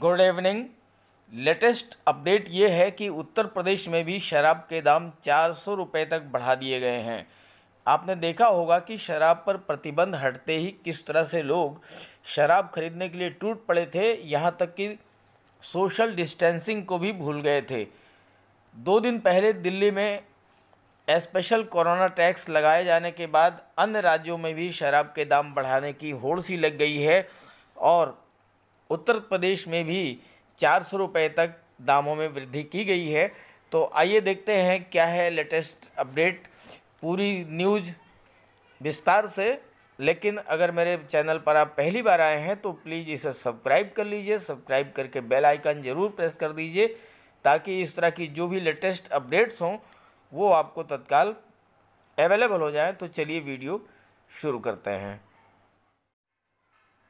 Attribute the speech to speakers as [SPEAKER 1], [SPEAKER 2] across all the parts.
[SPEAKER 1] good evening latest update ये है कि उत्तर प्रदेश में भी शराब के दाम चार सौ रुपये तक बढ़ा दिए गए हैं आपने देखा होगा कि शराब पर प्रतिबंध हटते ही किस तरह से लोग शराब खरीदने के लिए टूट पड़े थे यहाँ तक कि सोशल डिस्टेंसिंग को भी भूल गए थे दो दिन पहले दिल्ली में स्पेशल कोरोना टैक्स लगाए जाने के बाद अन्य राज्यों में भी शराब के दाम बढ़ाने की होड़ सी लग गई है और उत्तर प्रदेश में भी चार सौ रुपये तक दामों में वृद्धि की गई है तो आइए देखते हैं क्या है लेटेस्ट अपडेट पूरी न्यूज विस्तार से लेकिन अगर मेरे चैनल पर आप पहली बार आए हैं तो प्लीज़ इसे सब्सक्राइब कर लीजिए सब्सक्राइब करके बेल आइकन ज़रूर प्रेस कर दीजिए ताकि इस तरह की जो भी लेटेस्ट अपडेट्स हों वो आपको तत्काल अवेलेबल हो जाए तो चलिए वीडियो शुरू करते हैं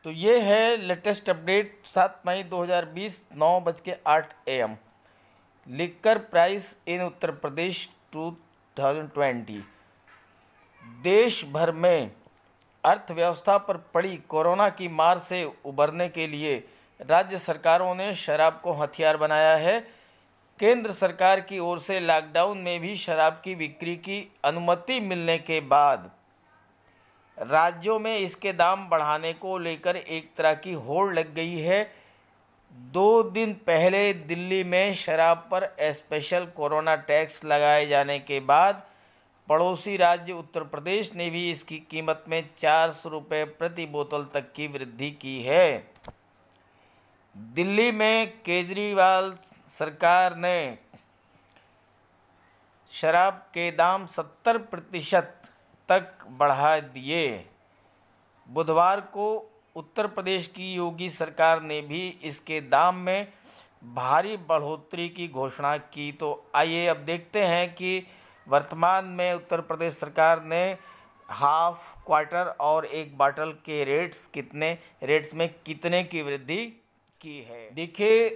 [SPEAKER 1] तो ये है लेटेस्ट अपडेट सात मई 2020 नौ बज के आठ A M liquor price in Uttar Pradesh two thousand twenty देश भर में अर्थव्यवस्था पर पड़ी कोरोना की मार से उबरने के लिए राज्य सरकारों ने शराब को हथियार बनाया है केंद्र सरकार की ओर से लॉकडाउन में भी शराब की बिक्री की अनुमति मिलने के बाद राज्यों में इसके दाम बढ़ाने को लेकर एक तरह की होड़ लग गई है दो दिन पहले दिल्ली में शराब पर स्पेशल कोरोना टैक्स लगाए जाने के बाद पड़ोसी राज्य उत्तर प्रदेश ने भी इसकी कीमत में चार सौ रुपये प्रति बोतल तक की वृद्धि की है दिल्ली में केजरीवाल सरकार ने शराब के दाम 70 प्रतिशत तक बढ़ा दिए बुधवार को उत्तर प्रदेश की योगी सरकार ने भी इसके दाम में भारी बढ़ोतरी की घोषणा की तो आइए अब देखते हैं कि वर्तमान में उत्तर प्रदेश सरकार ने हाफ क्वार्टर और एक बाटल के रेट्स कितने रेट्स में कितने की वृद्धि की है देखिए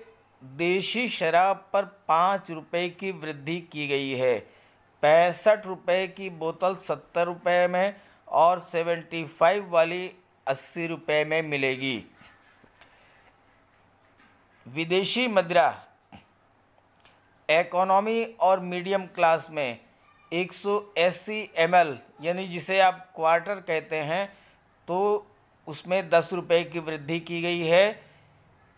[SPEAKER 1] देशी शराब पर पाँच रुपये की वृद्धि की गई है पैंसठ रुपये की बोतल सत्तर रुपये में और सेवेंटी फाइव वाली अस्सी रुपये में मिलेगी विदेशी मदरा इकोनॉमी और मीडियम क्लास में एक सौ एम यानी जिसे आप क्वार्टर कहते हैं तो उसमें दस रुपये की वृद्धि की गई है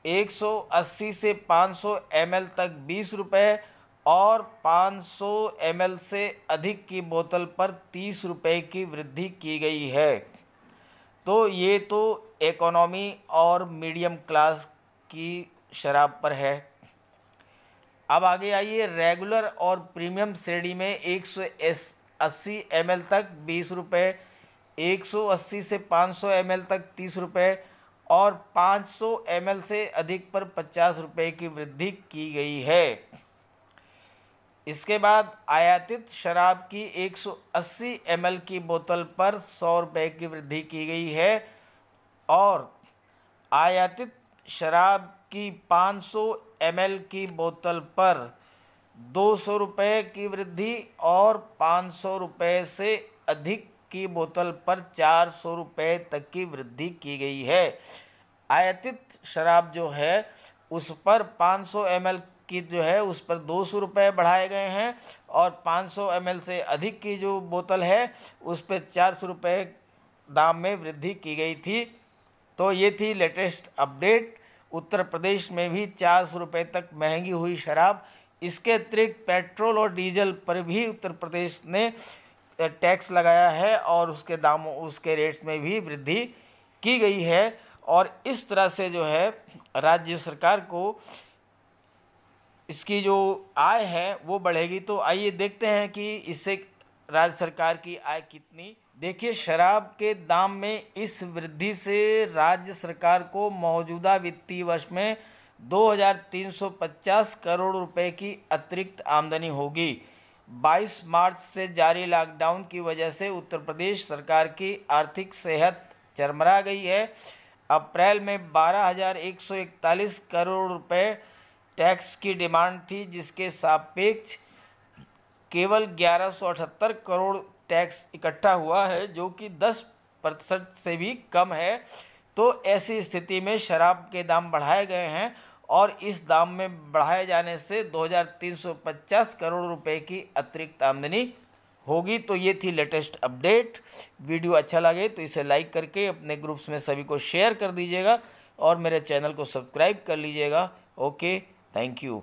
[SPEAKER 1] 180 से 500 ml तक बीस रुपये और 500 ml से अधिक की बोतल पर तीस रुपये की वृद्धि की गई है तो ये तो इकोनॉमी और मीडियम क्लास की शराब पर है अब आगे आइए रेगुलर और प्रीमियम श्रेणी में एक सौ अस्सी एम तक बीस रुपये एक सौ अस्सी से पाँच सौ एम तक तीस रुपये और 500 एम से अधिक पर पचास रुपये की वृद्धि की गई है इसके बाद आयातित शराब की 180 एम की बोतल पर सौ रुपये की वृद्धि की गई है और आयातित शराब की 500 एम की बोतल पर दो सौ रुपये की वृद्धि और पाँच सौ रुपये से अधिक की बोतल पर चार सौ रुपये तक की वृद्धि की गई है आयतित शराब जो है उस पर पाँच सौ एम की जो है उस पर दो सौ रुपये बढ़ाए गए हैं और पाँच सौ एम से अधिक की जो बोतल है उस पर चार सौ रुपये दाम में वृद्धि की गई थी तो ये थी लेटेस्ट अपडेट उत्तर प्रदेश में भी चार सौ रुपये तक महंगी हुई शराब इसके अतिरिक्त पेट्रोल और डीजल पर भी उत्तर प्रदेश ने टैक्स लगाया है और उसके दामों उसके रेट्स में भी वृद्धि की गई है और इस तरह से जो है राज्य सरकार को इसकी जो आय है वो बढ़ेगी तो आइए देखते हैं कि इससे राज्य सरकार की आय कितनी देखिए शराब के दाम में इस वृद्धि से राज्य सरकार को मौजूदा वित्तीय वर्ष में 2350 करोड़ रुपए की अतिरिक्त आमदनी होगी 22 मार्च से जारी लॉकडाउन की वजह से उत्तर प्रदेश सरकार की आर्थिक सेहत चरमरा गई है अप्रैल में 12,141 करोड़ रुपए टैक्स की डिमांड थी जिसके सापेक्ष केवल 1178 करोड़ टैक्स इकट्ठा हुआ है जो कि 10 प्रतिशत से भी कम है तो ऐसी स्थिति में शराब के दाम बढ़ाए गए हैं और इस दाम में बढ़ाए जाने से 2350 करोड़ रुपए की अतिरिक्त आमदनी होगी तो ये थी लेटेस्ट अपडेट वीडियो अच्छा लगे तो इसे लाइक करके अपने ग्रुप्स में सभी को शेयर कर दीजिएगा और मेरे चैनल को सब्सक्राइब कर लीजिएगा ओके थैंक यू